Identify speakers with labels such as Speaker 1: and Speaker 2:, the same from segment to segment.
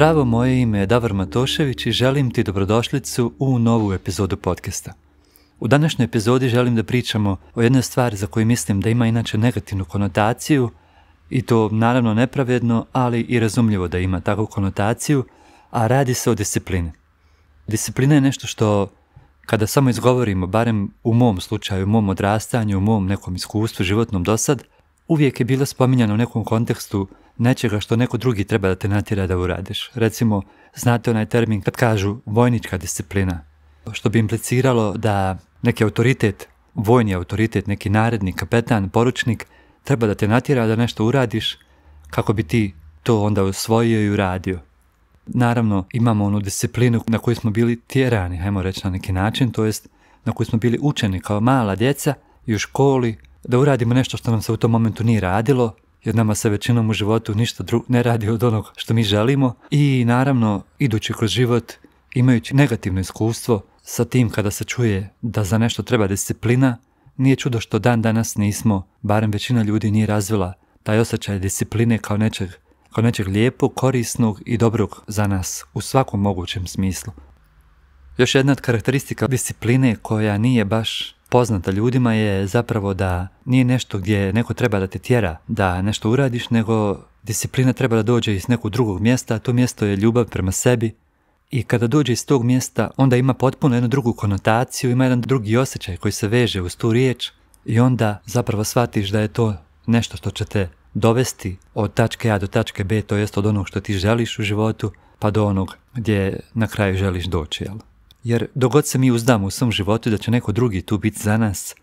Speaker 1: Zdravo, moje ime je Davor Matošević i želim ti dobrodošlicu u novu epizodu podcasta. U današnjoj epizodi želim da pričamo o jednoj stvari za koju mislim da ima inače negativnu konotaciju i to naravno nepravedno, ali i razumljivo da ima takvu konotaciju, a radi se o disciplini. Disciplina je nešto što kada samo izgovorimo, barem u mom slučaju, u mom odrastanju, u mom nekom iskustvu životnom dosad, uvijek je bila spominjana u nekom kontekstu nečega što neko drugi treba da te natjera da uradiš. Recimo, znate onaj termin kad kažu vojnička disciplina, što bi impliciralo da neki autoritet, vojni autoritet, neki narednik, kapetan, poručnik, treba da te natjera da nešto uradiš kako bi ti to onda usvojio i uradio. Naravno, imamo onu disciplinu na koju smo bili tjerani, hajmo reći na neki način, to jest na koju smo bili učeni kao mala djeca i u školi, da uradimo nešto što nam se u tom momentu nije radilo, jer nama se većinom u životu ništa drugo ne radi od onog što mi želimo i naravno idući kroz život imajući negativno iskustvo sa tim kada se čuje da za nešto treba disciplina, nije čudo što dan danas nismo, barem većina ljudi nije razvila taj osjećaj discipline kao nečeg, kao nečeg lijepog, korisnog i dobrog za nas u svakom mogućem smislu. Još jedna od karakteristika discipline koja nije baš poznata ljudima je zapravo da nije nešto gdje neko treba da te tjera da nešto uradiš, nego disciplina treba da dođe iz nekog drugog mjesta, a to mjesto je ljubav prema sebi. I kada dođe iz tog mjesta, onda ima potpuno jednu drugu konotaciju, ima jedan drugi osjećaj koji se veže uz tu riječ i onda zapravo shvatiš da je to nešto što će te dovesti od tačke A do tačke B, to jest od onog što ti želiš u životu, pa do onog gdje na kraju želiš doći, jer dogod se mi uzdamo u svom životu da će neko drugi tu biti za nas,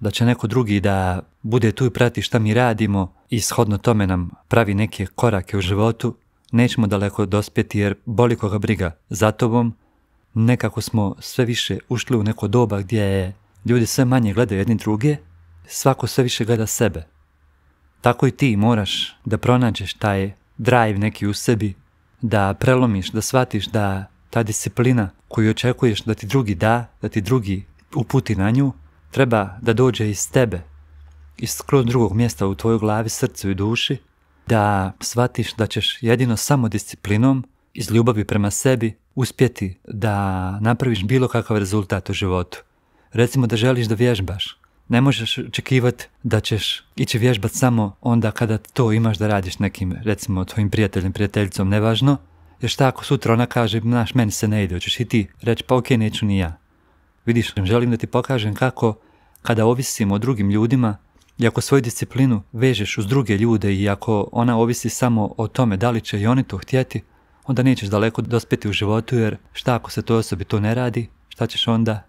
Speaker 1: da će neko drugi da bude tu i prati šta mi radimo i shodno tome nam pravi neke korake u životu, nećemo daleko dospjeti jer boli koga briga za tobom. Nekako smo sve više ušli u neko doba gdje je ljudi sve manje gledaju jedni druge, svako sve više gleda sebe. Tako i ti moraš da pronađeš taj drive neki u sebi, da prelomiš, da shvatiš da ta disciplina koju očekuješ da ti drugi da, da ti drugi uputi na nju, treba da dođe iz tebe, iz skroz drugog mjesta u tvojoj glavi, srcu i duši, da shvatiš da ćeš jedino samo disciplinom, iz ljubavi prema sebi, uspjeti da napraviš bilo kakav rezultat u životu. Recimo da želiš da vježbaš. Ne možeš očekivati da ćeš ići vježbat samo onda kada to imaš da radiš nekim, recimo tvojim prijateljem, prijateljicom, nevažno, jer šta ako sutra ona kaže, znaš, meni se ne ide, hoćeš i ti reći, pa okej, neću ni ja. Vidiš, želim da ti pokažem kako, kada ovisimo o drugim ljudima, i ako svoju disciplinu vežeš uz druge ljude i ako ona ovisi samo o tome da li će i oni to htjeti, onda nećeš daleko dospjeti u životu jer šta ako se toj osobi to ne radi, šta ćeš onda?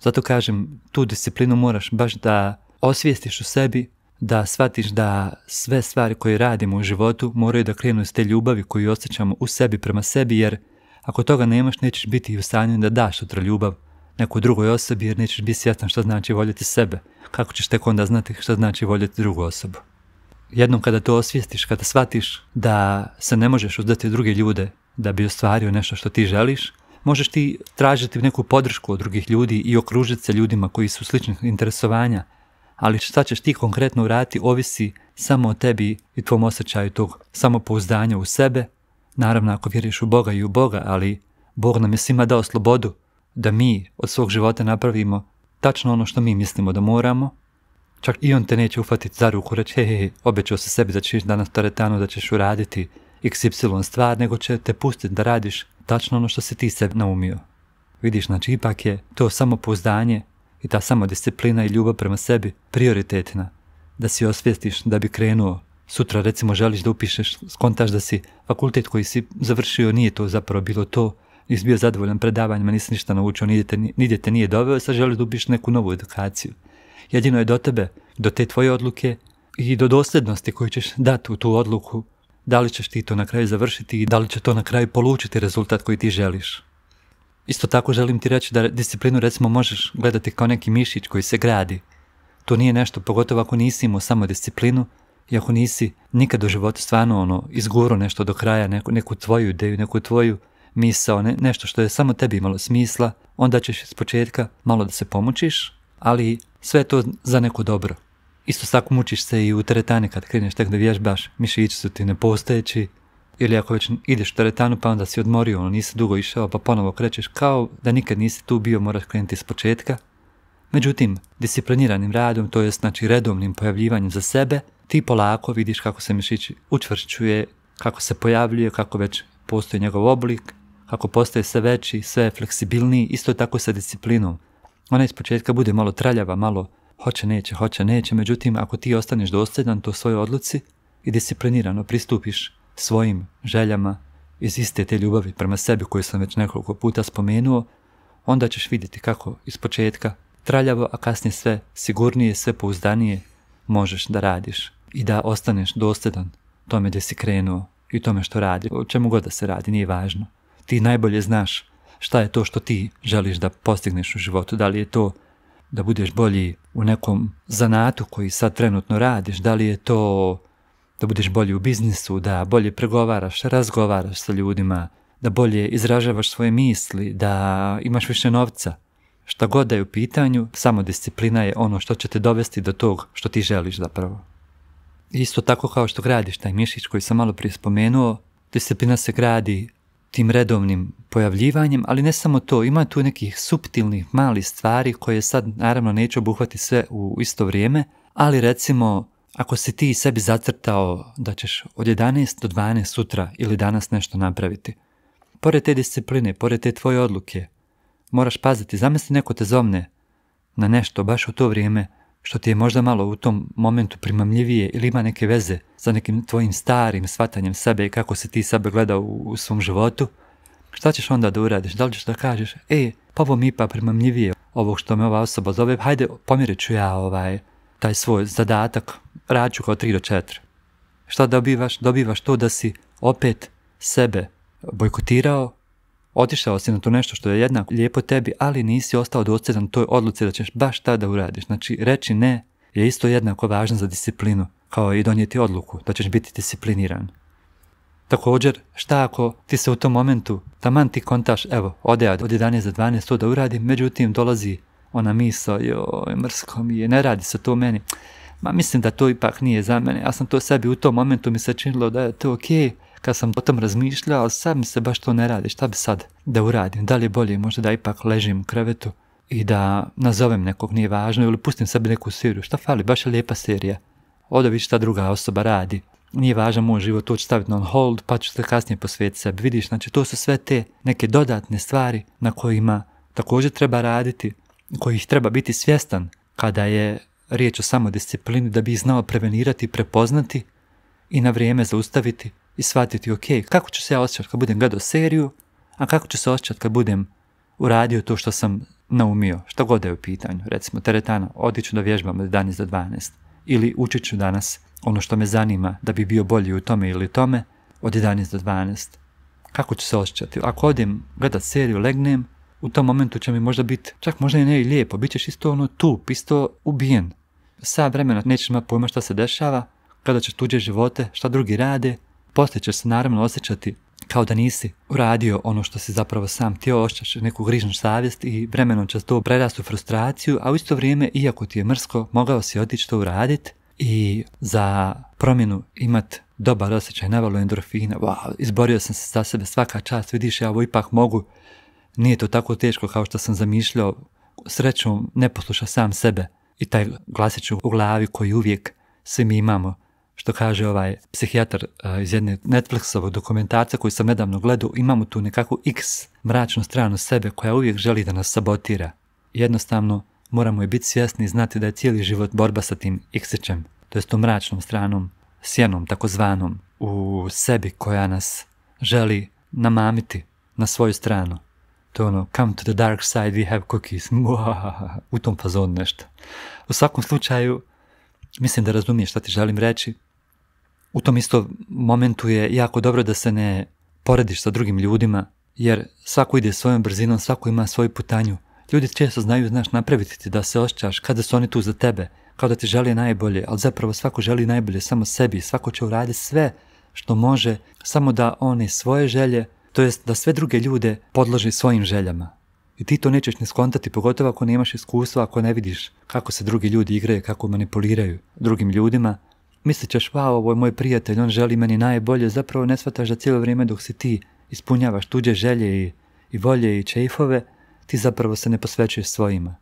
Speaker 1: Zato kažem, tu disciplinu moraš baš da osvijestiš u sebi da shvatiš da sve stvari koje radimo u životu moraju da krenu iz te ljubavi koju osjećamo u sebi prema sebi, jer ako toga nemaš, nećeš biti u stanju da daš sutra ljubav nekoj drugoj osobi, jer nećeš biti svjestan što znači voljeti sebe. Kako ćeš tek onda znati što znači voljeti drugu osobu? Jednom kada to osvijestiš, kada shvatiš da se ne možeš uzdati druge ljude da bi ostvario nešto što ti želiš, možeš ti tražiti neku podršku od drugih ljudi i okružiti se ljudima koji su sličnih interesovanja, ali šta ćeš ti konkretno uraditi ovisi samo o tebi i tvom osjećaju tog samopouzdanja u sebe. Naravno ako vjeriš u Boga i u Boga, ali Bog nam je svima dao slobodu da mi od svog života napravimo tačno ono što mi mislimo da moramo. Čak i on te neće ufatiti za ruku, reći, hej, hej, obećao se sebi da ćeš danas teretanu, da ćeš uraditi xy stvar, nego će te pustiti da radiš tačno ono što si ti sebi naumio. Vidiš, znači, ipak je to samopouzdanje i ta samodisciplina i ljubav prema sebi prioritetna. Da si osvijestiš da bi krenuo. Sutra recimo želiš da upišeš, skontaš da si fakultet koji si završio nije to zapravo bilo to, nisi bio zadovoljan predavanjima, nisi ništa naučio, nigdje te nije doveo, sad želiš da upišeš neku novu edukaciju. Jedino je do tebe, do te tvoje odluke i do dosljednosti koju ćeš dati u tu odluku, da li ćeš ti to na kraju završiti i da li će to na kraju polučiti rezultat koji ti želiš. Isto tako želim ti reći da disciplinu recimo možeš gledati kao neki mišić koji se gradi. To nije nešto, pogotovo ako nisi imao samo disciplinu i ako nisi nikad u životu stvarno ono, izguro nešto do kraja, neku, neku tvoju ideju, neku tvoju misao, ne, nešto što je samo tebi imalo smisla, onda ćeš s početka malo da se pomučiš, ali sve je to za neko dobro. Isto tako mučiš se i u teretani kad kreneš tek da vježbaš, mišići su ti nepostojeći, ili ako već ideš u teretanu pa onda si odmorio, ono, nisi dugo išao pa ponovo krećeš kao da nikad nisi tu bio, moraš krenuti s početka. Međutim, discipliniranim radom, to je znači redovnim pojavljivanjem za sebe, ti polako vidiš kako se mišić učvršćuje, kako se pojavljuje, kako već postoji njegov oblik, kako postaje sve veći, sve fleksibilniji, isto tako sa disciplinom. Ona iz početka bude malo traljava, malo hoće, neće, hoće, neće, međutim ako ti ostaneš dosljedan to svojoj odluci i disciplinirano pristupiš svojim željama, iz iste te ljubavi prema sebi koju sam već nekoliko puta spomenuo, onda ćeš vidjeti kako iz početka traljavo, a kasnije sve sigurnije, sve pouzdanije možeš da radiš i da ostaneš dosljedan tome gdje si krenuo i tome što radi, o čemu god da se radi, nije važno. Ti najbolje znaš šta je to što ti želiš da postigneš u životu, da li je to da budeš bolji u nekom zanatu koji sad trenutno radiš, da li je to da budeš bolji u biznisu, da bolje pregovaraš, razgovaraš sa ljudima, da bolje izražavaš svoje misli, da imaš više novca. Šta god da je u pitanju, samo disciplina je ono što će te dovesti do tog što ti želiš zapravo. Isto tako kao što gradiš taj mišić koji sam malo prije spomenuo, disciplina se gradi tim redovnim pojavljivanjem, ali ne samo to, ima tu nekih subtilnih malih stvari koje sad naravno neću obuhvati sve u isto vrijeme, ali recimo ako si ti sebi zacrtao da ćeš od 11 do 12 sutra ili danas nešto napraviti, pored te discipline, pored te tvoje odluke, moraš paziti, zamisli neko te zomne na nešto baš u to vrijeme što ti je možda malo u tom momentu primamljivije ili ima neke veze sa nekim tvojim starim shvatanjem sebe i kako si ti sebe gledao u, svom životu, šta ćeš onda da uradiš? Da li ćeš da kažeš, e, pa ovo mi pa primamljivije ovog što me ova osoba zove, hajde pomjerit ću ja ovaj, taj svoj zadatak ću kao 3 do četiri. Šta dobivaš? Dobivaš to da si opet sebe bojkotirao, otišao si na to nešto što je jednako lijepo tebi, ali nisi ostao dosljedan toj odluci da ćeš baš tada uradiš. Znači, reći ne je isto jednako važno za disciplinu, kao i donijeti odluku da ćeš biti discipliniran. Također, šta ako ti se u tom momentu, taman ti kontaš, evo, ode od 11 do 12 to da uradim, međutim dolazi ona misla, joj, mrsko mi je, ne radi se to meni ma mislim da to ipak nije za mene. Ja sam to sebi u tom momentu mi se činilo da je to ok. kad sam o tom razmišljao, ali sad mi se baš to ne radi. Šta bi sad da uradim? Da li je bolje možda da ipak ležim u krevetu i da nazovem nekog, nije važno, ili pustim sebi neku seriju. Šta fali, baš je lijepa serija. Odo vidiš šta druga osoba radi. Nije važno moj život, to ću staviti on hold, pa ću se kasnije posvetiti sebi. Vidiš, znači to su sve te neke dodatne stvari na kojima također treba raditi, kojih treba biti svjestan kada je riječ o samodisciplini da bi ih znao prevenirati, prepoznati i na vrijeme zaustaviti i shvatiti, ok, kako ću se ja osjećati kad budem gledao seriju, a kako ću se osjećati kad budem uradio to što sam naumio, što god je u pitanju. Recimo, teretana, odiću da vježbam od 11 do 12 ili učit ću danas ono što me zanima da bi bio bolji u tome ili tome od 11 do 12. Kako ću se osjećati? Ako odem gledat seriju, legnem, u tom momentu će mi možda biti, čak možda i ne i lijepo, bit ćeš isto ono tup, isto ubijen, sa vremena nećeš imati pojma šta se dešava, kada ćeš tuđe živote, šta drugi rade, poslije ćeš se naravno osjećati kao da nisi uradio ono što si zapravo sam ti ošćaš neku grižnu savjest i vremenom će to prerast u frustraciju, a u isto vrijeme, iako ti je mrsko, mogao si otići to uraditi i za promjenu imat dobar osjećaj, navalu endorfina, wow, izborio sam se sa sebe, svaka čast, vidiš, ja ovo ipak mogu, nije to tako teško kao što sam zamišljao, srećom ne posluša sam sebe i taj glasić u glavi koji uvijek svi mi imamo, što kaže ovaj psihijatar e, iz jedne Netflixovog dokumentarca koju sam nedavno gledao, imamo tu nekakvu x mračnu stranu sebe koja uvijek želi da nas sabotira. Jednostavno, moramo je biti svjesni i znati da je cijeli život borba sa tim x-ićem, to jest tom mračnom stranom, sjenom takozvanom, u sebi koja nas želi namamiti na svoju stranu. To je ono, come to the dark side, we have cookies. U tom fazonu nešto. U svakom slučaju, mislim da razumiješ šta ti želim reći. U tom isto momentu je jako dobro da se ne porediš sa drugim ljudima, jer svako ide svojom brzinom, svako ima svoju putanju. Ljudi često znaju, znaš, napraviti ti da se ošćaš, kada su oni tu za tebe, kao da ti želi najbolje, ali zapravo svako želi najbolje samo sebi, svako će uraditi sve što može, samo da oni svoje želje to jest da sve druge ljude podloži svojim željama. I ti to nećeš ne skontati, pogotovo ako nemaš iskustva, ako ne vidiš kako se drugi ljudi igraju, kako manipuliraju drugim ljudima. Mislit ćeš, wow, ovo je moj prijatelj, on želi meni najbolje, zapravo ne shvataš da cijelo vrijeme dok si ti ispunjavaš tuđe želje i, volje i čeifove, ti zapravo se ne posvećuješ svojima.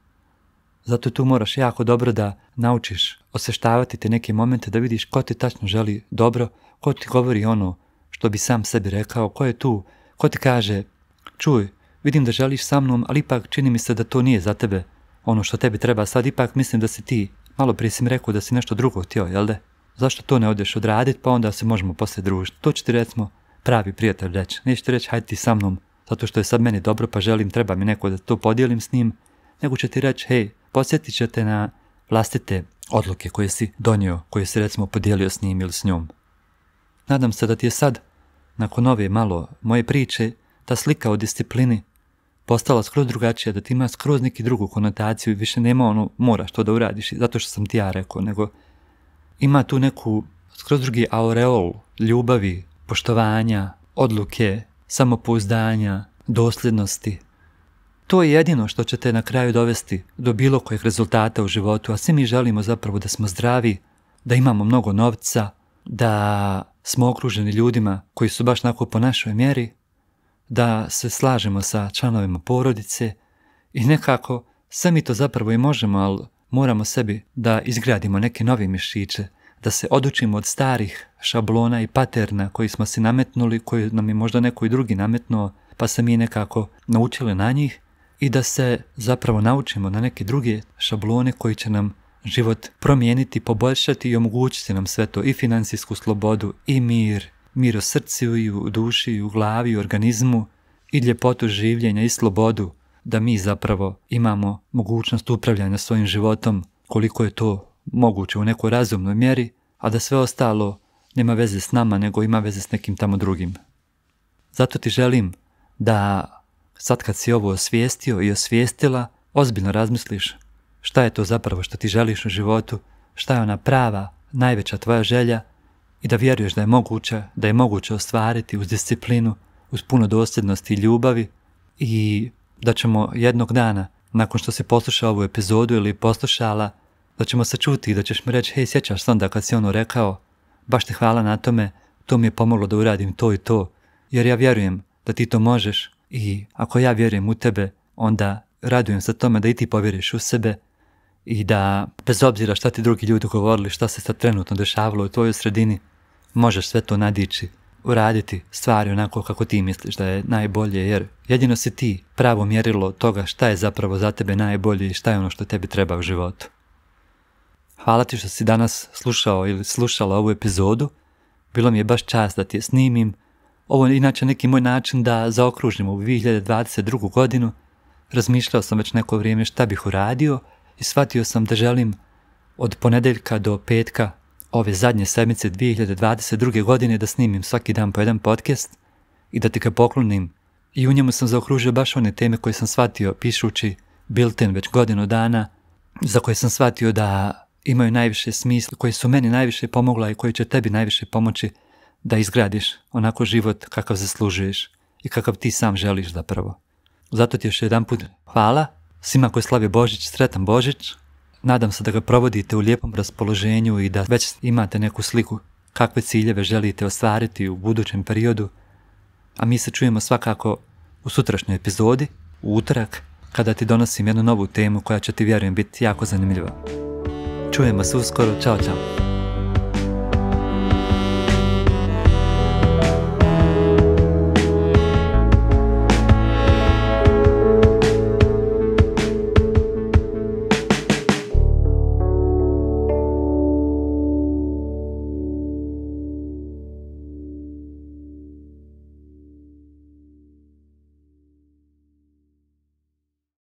Speaker 1: Zato tu moraš jako dobro da naučiš osještavati te neke momente, da vidiš ko ti tačno želi dobro, ko ti govori ono što bi sam sebi rekao, ko je tu ko ti kaže, čuj, vidim da želiš sa mnom, ali ipak čini mi se da to nije za tebe. Ono što tebi treba sad, ipak mislim da si ti. Malo prije si mi rekao da si nešto drugo htio, jel da? Zašto to ne odeš odradit, pa onda se možemo poslije družiti. To će ti recimo pravi prijatelj reći. Neće ti reći, hajde ti sa mnom, zato što je sad meni dobro, pa želim, treba mi neko da to podijelim s njim. Nego će ti reći, hej, posjetit će te na vlastite odluke koje si donio, koje si recimo podijelio s njim ili s njom. Nadam se da ti je sad nakon ove malo moje priče, ta slika o disciplini postala skroz drugačija, da ti ima skroz neki drugu konotaciju i više nema ono moraš to da uradiš zato što sam ti ja rekao, nego ima tu neku skroz drugi aureol ljubavi, poštovanja, odluke, samopouzdanja, dosljednosti. To je jedino što će te na kraju dovesti do bilo kojeg rezultata u životu, a svi mi želimo zapravo da smo zdravi, da imamo mnogo novca, da smo okruženi ljudima koji su baš nako po našoj mjeri, da se slažemo sa članovima porodice i nekako sve mi to zapravo i možemo, ali moramo sebi da izgradimo neke nove mišiće, da se odučimo od starih šablona i paterna koji smo si nametnuli, koji nam je možda neko i drugi nametnuo, pa se mi nekako naučili na njih i da se zapravo naučimo na neke druge šablone koji će nam život promijeniti, poboljšati i omogućiti nam sve to i financijsku slobodu i mir, mir u srcu i u duši i u glavi i u organizmu i ljepotu življenja i slobodu da mi zapravo imamo mogućnost upravljanja svojim životom koliko je to moguće u nekoj razumnoj mjeri, a da sve ostalo nema veze s nama nego ima veze s nekim tamo drugim. Zato ti želim da sad kad si ovo osvijestio i osvijestila, ozbiljno razmisliš šta je to zapravo što ti želiš u životu, šta je ona prava, najveća tvoja želja i da vjeruješ da je moguće, da je moguće ostvariti uz disciplinu, uz puno dosljednosti i ljubavi i da ćemo jednog dana, nakon što si poslušao ovu epizodu ili poslušala, da ćemo se čuti i da ćeš mi reći, hej, sjećaš se onda kad si ono rekao, baš te hvala na tome, to mi je pomoglo da uradim to i to, jer ja vjerujem da ti to možeš i ako ja vjerujem u tebe, onda radujem se tome da i ti povjeriš u sebe i da bez obzira šta ti drugi ljudi govorili, šta se sad trenutno dešavalo u tvojoj sredini, možeš sve to nadići, uraditi stvari onako kako ti misliš da je najbolje, jer jedino si ti pravo mjerilo toga šta je zapravo za tebe najbolje i šta je ono što tebi treba u životu. Hvala ti što si danas slušao ili slušala ovu epizodu. Bilo mi je baš čast da ti je snimim. Ovo je inače neki moj način da zaokružim u 2022. godinu. Razmišljao sam već neko vrijeme šta bih uradio – i shvatio sam da želim od ponedeljka do petka ove zadnje sedmice 2022. godine da snimim svaki dan po jedan podcast i da ti ga poklonim. I u njemu sam zaokružio baš one teme koje sam shvatio pišući Bilten već godinu dana, za koje sam shvatio da imaju najviše smisla, koje su meni najviše pomogla i koje će tebi najviše pomoći da izgradiš onako život kakav zaslužuješ i kakav ti sam želiš zapravo. Zato ti još jedan put hvala Svima koji slavi Božić, sretan Božić. Nadam se da ga provodite u lijepom raspoloženju i da već imate neku sliku kakve ciljeve želite ostvariti u budućem periodu. A mi se čujemo svakako u sutrašnjoj epizodi, u utorak, kada ti donosim jednu novu temu koja će ti vjerujem biti jako zanimljiva. Čujemo se uskoro, čao čao!